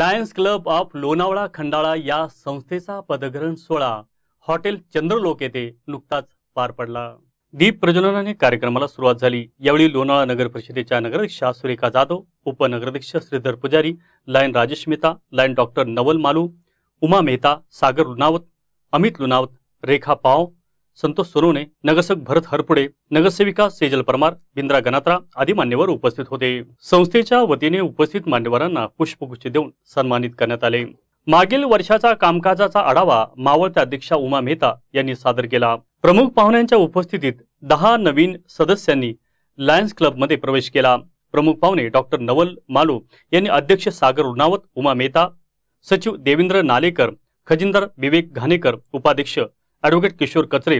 Lions club of Lonavala Khandala या संस्थेचा पदग्रहण सोहळा हॉटेल चंद्रलोक येथे नुकताच पार पडला दीप प्रज्वलनाने कार्यक्रमाला सुरुवात झाली यावेळी लोणावळा नगर परिषदेच्या नगराध्यक्षा सुरेखा जाधव उपनगराध्यक्ष Shridhar Pujari lion Rajesh Mehta lion doctor Naval Malu Uma Mehta Sagar Lunawat Amit Lunawat Rekha Pav Santosh Sonawane नगरसेवक भरत हरपुडे नगरसेविका सेजल परमार बिंद्रा गणात्रा आदी मान्यवर उपस्थित होते संस्थेच्या वतीने उपस्थित मान्यवरांना पुष्पगुच्छ देऊन सन्मानित करण्यात आले मागील वर्षाचा कामकाजाचा आढावा मावळत्या अध्यक्षा उमा मेहता यांनी सादर केला प्रमुख पाहुण्यांच्या उपस्थितीत दहा नवीन सदस्यांनी लायन्स क्लबमध्ये प्रवेश केला प्रमुख पाहुणे डॉक्टर नवल मालू यांनी अध्यक्ष सागर रुणावत उमा मेहता सचिव देवेंद्र नालेकर खजिंदर विवेक घाणेकर उपाध्यक्ष advocate Kishor Kachare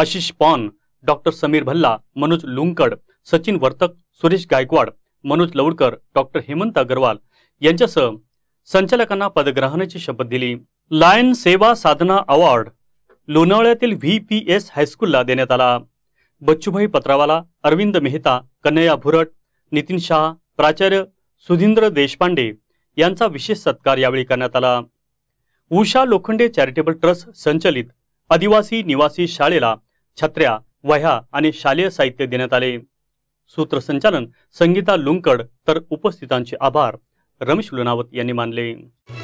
Ashish Paun doctor Sameer Bhalla Manoj Lunkad Sachin Vartak Suresh Gaikwad Manoj Lavadkar doctor Hemant Agarwal यांच्यासह संचालकांना पदग्रहणाची शपथ दिली लायन सेवा साधना अवॉर्ड लोणावळ्यातील व्ही पी एस हायस्कूलला देण्यात आला बच्चूभाई पत्रावाला अरविंद मेहता कन्हैया भुरट नितीन शाह प्राचार्य सुधींद्र देशपांडे यांचा विशेष सत्कार यावेळी करण्यात आला उषा लोखंडे चॅरिटेबल ट्रस्ट संचलित आदिवासी निवासी शाळेला छत्र्या वह्या आणि शालेय साहित्य देण्यात आले सूत्रसंचालन संगीता लुंकड तर उपस्थितांचे आभार रमेश लोनावत यांनी मानले